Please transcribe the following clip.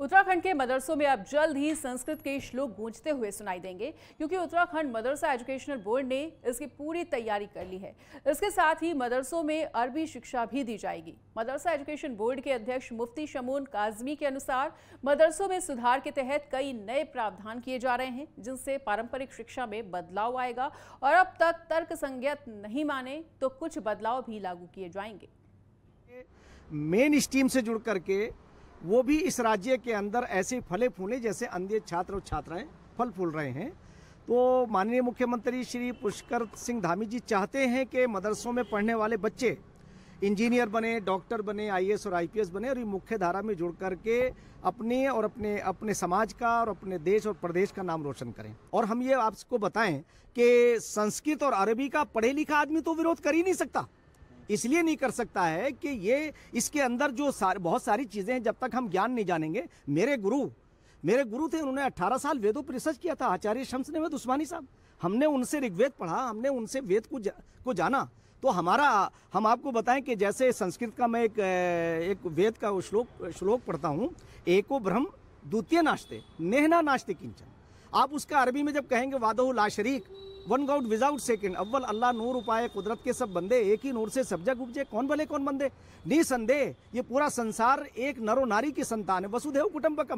उत्तराखंड के मदरसों में अब जल्द ही संस्कृत के श्लोक गूंजते हुए सुनाई देंगे क्योंकि उत्तराखंड मदरसा एजुकेशनल बोर्ड ने इसकी पूरी तैयारी कर ली है इसके साथ ही मदरसों में अरबी शिक्षा भी दी जाएगी मदरसा एजुकेशन बोर्ड के अध्यक्ष मुफ्ती शमून काजमी के अनुसार मदरसों में सुधार के तहत कई नए प्रावधान किए जा रहे हैं जिनसे पारंपरिक शिक्षा में बदलाव आएगा और अब तक तर्क संज्ञत नहीं माने तो कुछ बदलाव भी लागू किए जाएंगे मेन स्ट्रीम से जुड़ करके वो भी इस राज्य के अंदर ऐसे फले फूले जैसे अंधे छात्र और छात्राएं फल फूल रहे हैं तो माननीय मुख्यमंत्री श्री पुष्कर सिंह धामी जी चाहते हैं कि मदरसों में पढ़ने वाले बच्चे इंजीनियर बने डॉक्टर बने आईएएस और आईपीएस बने और ये मुख्य धारा में जुड़ करके अपने और अपने अपने समाज का और अपने देश और प्रदेश का नाम रोशन करें और हम ये आपको बताएं कि संस्कृत और अरबी का पढ़े लिखा आदमी तो विरोध कर ही नहीं सकता इसलिए नहीं कर सकता है कि ये इसके अंदर जो सार, बहुत सारी चीज़ें हैं जब तक हम ज्ञान नहीं जानेंगे मेरे गुरु मेरे गुरु थे उन्होंने 18 साल वेदों पर रिसर्च किया था आचार्य शम्स ने दुस्मानी साहब हमने उनसे ऋग्वेद पढ़ा हमने उनसे वेद को जा, को जाना तो हमारा हम आपको बताएं कि जैसे संस्कृत का मैं एक एक वेद का श्लोक श्लोक पढ़ता हूँ एको ब्रह्म द्वितीय नाश्ते नेहना नाश्ते किंचन आप उसका अरबी में जब कहेंगे वादो ला शरीक वन गाउट विदाउट सेकेंड अव्वल अल्लाह नूर उपाय कुदरत के सब बंदे एक ही नूर से सब जग उपजे कौन भले कौन बंदे निसंदेह ये पूरा संसार एक नरो नारी की संतान है वसुदेव कुटुम्बकम